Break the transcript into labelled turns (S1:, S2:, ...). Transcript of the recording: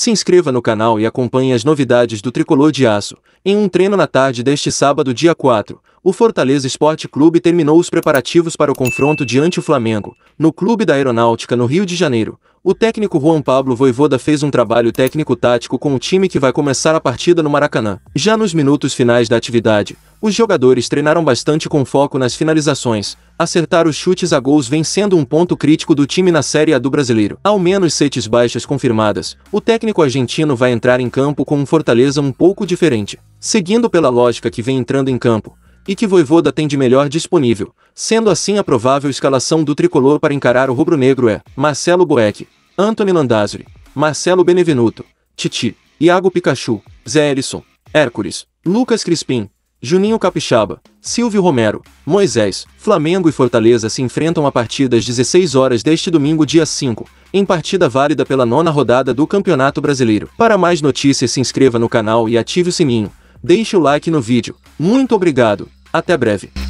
S1: Se inscreva no canal e acompanhe as novidades do Tricolor de Aço. Em um treino na tarde deste sábado, dia 4, o Fortaleza Esporte Clube terminou os preparativos para o confronto diante o Flamengo, no Clube da Aeronáutica, no Rio de Janeiro. O técnico Juan Pablo Voivoda fez um trabalho técnico-tático com o time que vai começar a partida no Maracanã. Já nos minutos finais da atividade, os jogadores treinaram bastante com foco nas finalizações, acertar os chutes a gols vem sendo um ponto crítico do time na Série A do Brasileiro. Ao menos setes baixas confirmadas, o técnico argentino vai entrar em campo com um Fortaleza um pouco diferente. Seguindo pela lógica que vem entrando em campo, e que Voivoda tem de melhor disponível, sendo assim a provável escalação do tricolor para encarar o rubro-negro é Marcelo Boeck, Anthony Landazuri, Marcelo Benevenuto, Titi, Iago Pikachu, Zé Elisson, Hércules, Lucas Crispim, Juninho Capixaba, Silvio Romero, Moisés, Flamengo e Fortaleza se enfrentam a partir das 16 horas deste domingo, dia 5, em partida válida pela nona rodada do Campeonato Brasileiro. Para mais notícias, se inscreva no canal e ative o sininho. Deixe o like no vídeo. Muito obrigado. Até breve.